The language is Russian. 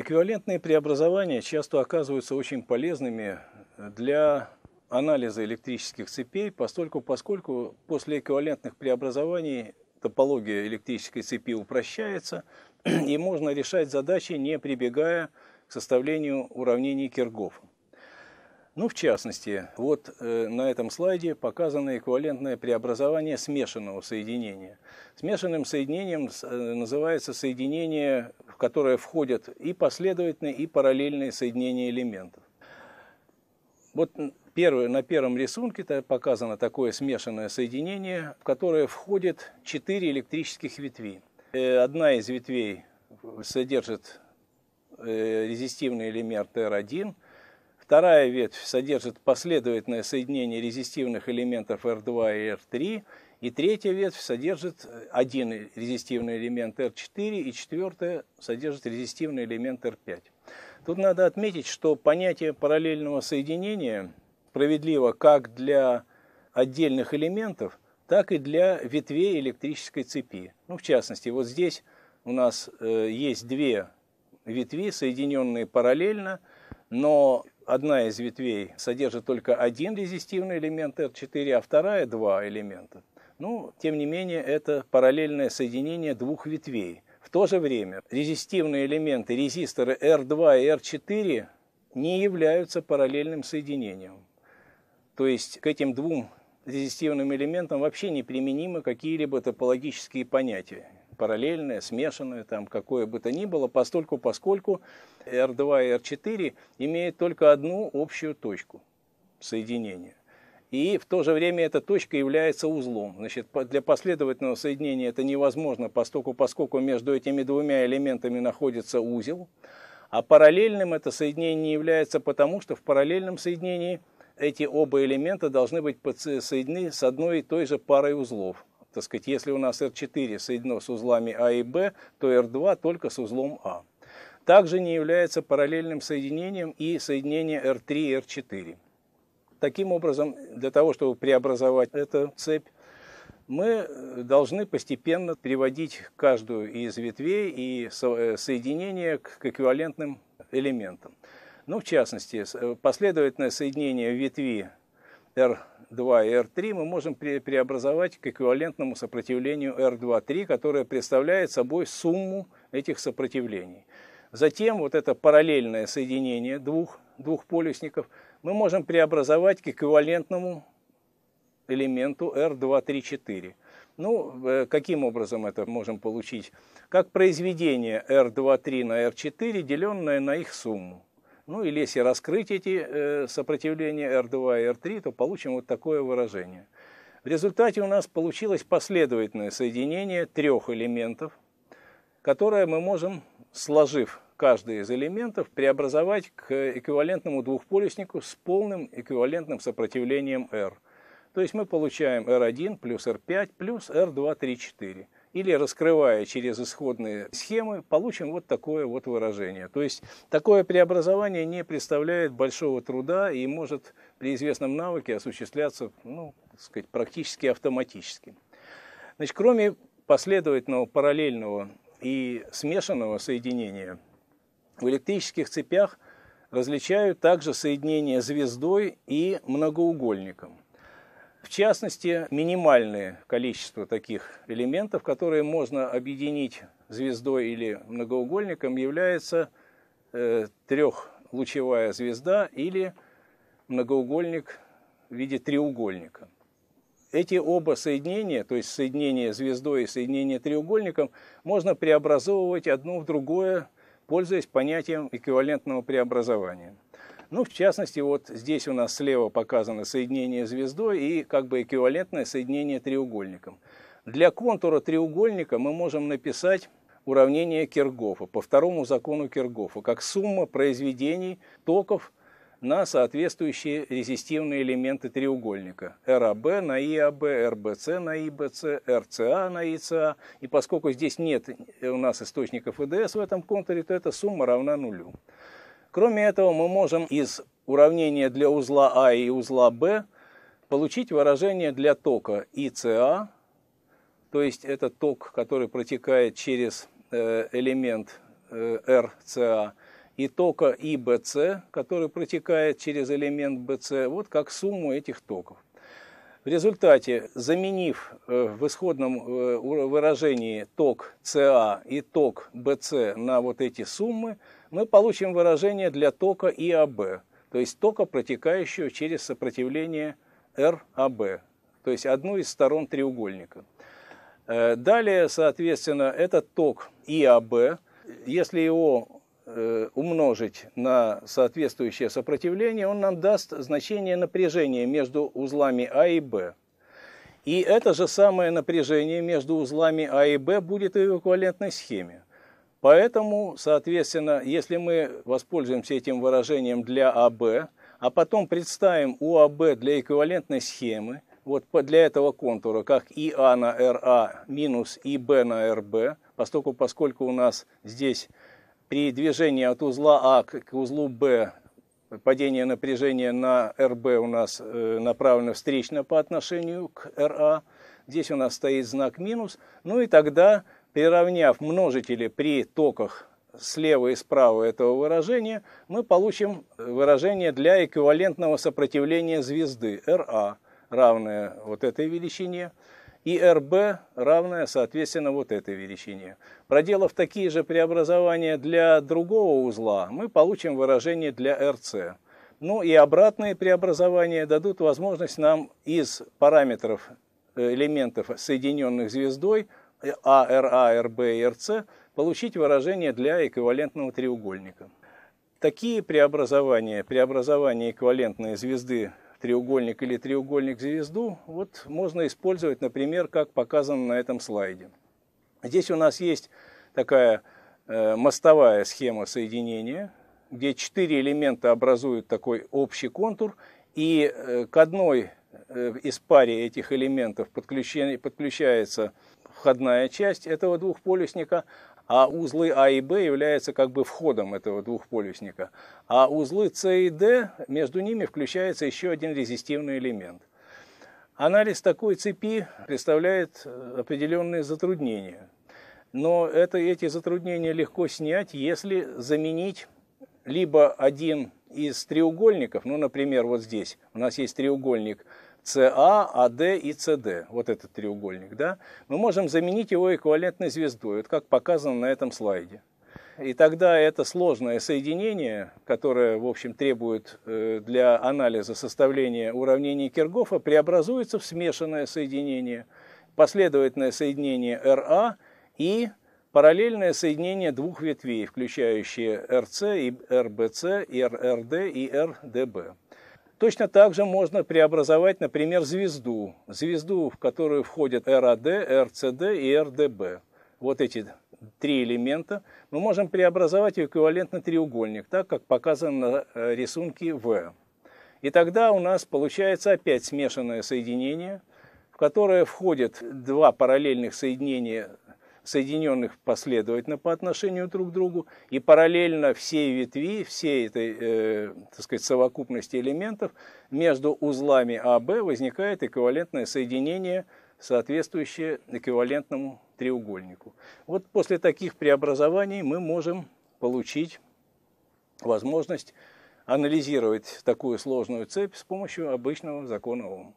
Эквивалентные преобразования часто оказываются очень полезными для анализа электрических цепей, постольку, поскольку после эквивалентных преобразований топология электрической цепи упрощается, и можно решать задачи, не прибегая к составлению уравнений Киргофа. Ну, в частности, вот э, на этом слайде показано эквивалентное преобразование смешанного соединения. Смешанным соединением э, называется соединение, в которое входят и последовательные, и параллельные соединения элементов. Вот первое, на первом рисунке показано такое смешанное соединение, в которое входят четыре электрических ветви. Э, одна из ветвей содержит э, резистивный элемент R1, Вторая ветвь содержит последовательное соединение резистивных элементов R2 и R3, и третья ветвь содержит э, один резистивный элемент R4, и четвертая содержит резистивный элемент R5. Тут надо отметить, что понятие параллельного соединения справедливо как для отдельных элементов, так и для ветвей электрической цепи. Ну, в частности, вот здесь у нас э, есть две ветви, соединенные параллельно, но одна из ветвей содержит только один резистивный элемент R4, а вторая – два элемента. Ну, тем не менее, это параллельное соединение двух ветвей. В то же время резистивные элементы, резисторы R2 и R4 не являются параллельным соединением. То есть к этим двум резистивным элементам вообще не применимы какие-либо топологические понятия параллельное, смешанное, там, какое бы то ни было, постольку, поскольку R2 и R4 имеют только одну общую точку соединения. И в то же время эта точка является узлом. Значит, для последовательного соединения это невозможно, поскольку, поскольку между этими двумя элементами находится узел. А параллельным это соединение не является потому, что в параллельном соединении эти оба элемента должны быть соединены с одной и той же парой узлов так сказать, если у нас R4 соединено с узлами А и Б, то R2 только с узлом А. Также не является параллельным соединением и соединение R3 и R4. Таким образом, для того, чтобы преобразовать эту цепь, мы должны постепенно приводить каждую из ветвей и э, соединения к эквивалентным элементам. Ну, в частности, э, последовательное соединение ветви R R2 и R3 мы можем преобразовать к эквивалентному сопротивлению r 23 которое представляет собой сумму этих сопротивлений. Затем вот это параллельное соединение двух, двух полюсников мы можем преобразовать к эквивалентному элементу R234. Ну, э, каким образом это можем получить? Как произведение R23 на R4, деленное на их сумму. Ну или если раскрыть эти э, сопротивления R2 и R3, то получим вот такое выражение. В результате у нас получилось последовательное соединение трех элементов, которое мы можем, сложив каждый из элементов, преобразовать к эквивалентному двухполюснику с полным эквивалентным сопротивлением R. То есть мы получаем R1 плюс R5 плюс R2, 3, 4 или раскрывая через исходные схемы, получим вот такое вот выражение. То есть такое преобразование не представляет большого труда и может при известном навыке осуществляться ну, сказать, практически автоматически. Значит, кроме последовательного параллельного и смешанного соединения, в электрических цепях различают также соединение звездой и многоугольником. В частности, минимальное количество таких элементов, которые можно объединить звездой или многоугольником, является э, трехлучевая звезда или многоугольник в виде треугольника. Эти оба соединения, то есть соединение звездой и соединение треугольником, можно преобразовывать одно в другое, пользуясь понятием эквивалентного преобразования – ну, в частности, вот здесь у нас слева показано соединение звездой и как бы эквивалентное соединение треугольником. Для контура треугольника мы можем написать уравнение Киргофа по второму закону Киргофа, как сумма произведений токов на соответствующие резистивные элементы треугольника. РАБ на ИАБ, РБЦ на ИБЦ, РЦА на ИЦА. И поскольку здесь нет у нас источников ИДС в этом контуре, то эта сумма равна нулю. Кроме этого, мы можем из уравнения для узла А и узла Б получить выражение для тока ИЦА, то есть это ток, который протекает через э, элемент э, РЦА, и тока ИБЦ, который протекает через элемент БЦ, вот как сумму этих токов. В результате, заменив э, в исходном выражении ток СА и ток БЦ на вот эти суммы, мы получим выражение для тока ИАБ, то есть тока, протекающего через сопротивление РАБ, то есть одну из сторон треугольника. Э, далее, соответственно, этот ток ИАБ, если его э, умножить на соответствующее сопротивление, он нам даст значение напряжения между узлами А и Б. И это же самое напряжение между узлами А и Б будет в эквивалентной схеме. Поэтому, соответственно, если мы воспользуемся этим выражением для АБ, а потом представим УАБ для эквивалентной схемы, вот для этого контура, как ИА на РА минус ИБ на РБ, поскольку, поскольку у нас здесь при движении от узла А к узлу Б падение напряжения на РБ у нас э, направлено встречно по отношению к РА, здесь у нас стоит знак минус, ну и тогда Переравняв множители при токах слева и справа этого выражения, мы получим выражение для эквивалентного сопротивления звезды Ra, а, равное вот этой величине, и РБ равное, соответственно, вот этой величине. Проделав такие же преобразования для другого узла, мы получим выражение для РЦ. Ну и обратные преобразования дадут возможность нам из параметров э, элементов, соединенных звездой, а, Р, А, Р, Б и Р, С, получить выражение для эквивалентного треугольника. Такие преобразования, преобразования эквивалентной звезды в треугольник или треугольник в звезду, вот можно использовать, например, как показано на этом слайде. Здесь у нас есть такая э, мостовая схема соединения, где четыре элемента образуют такой общий контур, и э, к одной э, из паре этих элементов подключается входная часть этого двухполюсника, а узлы А и Б являются как бы входом этого двухполюсника. А узлы С и Д, между ними включается еще один резистивный элемент. Анализ такой цепи представляет э, определенные затруднения. Но это, эти затруднения легко снять, если заменить либо один из треугольников, ну, например, вот здесь у нас есть треугольник – CA, АД а, и CD, вот этот треугольник, да, мы можем заменить его эквивалентной звездой, вот как показано на этом слайде. И тогда это сложное соединение, которое, в общем, требует э, для анализа составления уравнений Киргофа, преобразуется в смешанное соединение, последовательное соединение РА и параллельное соединение двух ветвей, включающие РС и RBC, и РРД и РДБ. Точно так же можно преобразовать, например, звезду, звезду, в которую входят РАД, РЦД и РДБ. Вот эти три элемента мы можем преобразовать в эквивалентный треугольник, так как показано на э, рисунке В. И тогда у нас получается опять смешанное соединение, в которое входят два параллельных соединения соединенных последовательно по отношению друг к другу, и параллельно всей ветви, всей этой э, так сказать, совокупности элементов между узлами А, Б возникает эквивалентное соединение, соответствующее эквивалентному треугольнику. Вот после таких преобразований мы можем получить возможность анализировать такую сложную цепь с помощью обычного закона Ома.